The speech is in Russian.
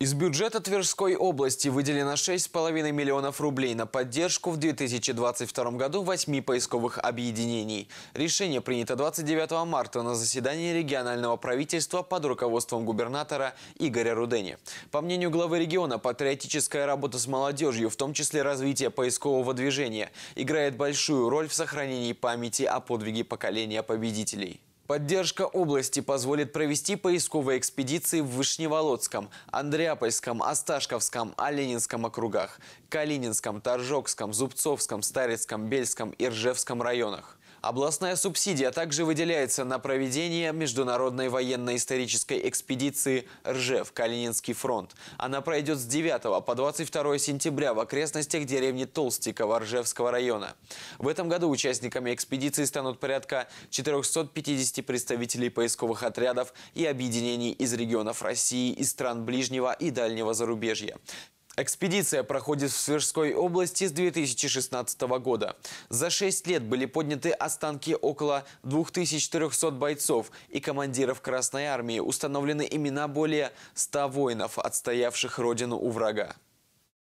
Из бюджета Тверской области выделено 6,5 миллионов рублей на поддержку в 2022 году восьми поисковых объединений. Решение принято 29 марта на заседании регионального правительства под руководством губернатора Игоря Рудени. По мнению главы региона, патриотическая работа с молодежью, в том числе развитие поискового движения, играет большую роль в сохранении памяти о подвиге поколения победителей. Поддержка области позволит провести поисковые экспедиции в Вышневолодском, Андреапольском, Осташковском, Оленинском округах, Калининском, Торжокском, Зубцовском, Старецком, Бельском и Ржевском районах. Областная субсидия также выделяется на проведение международной военно-исторической экспедиции «Ржев. Калининский фронт». Она пройдет с 9 по 22 сентября в окрестностях деревни Толстикова Ржевского района. В этом году участниками экспедиции станут порядка 450 представителей поисковых отрядов и объединений из регионов России и стран ближнего и дальнего зарубежья. Экспедиция проходит в Сверской области с 2016 года. За 6 лет были подняты останки около 2400 бойцов и командиров Красной Армии. Установлены имена более 100 воинов, отстоявших родину у врага.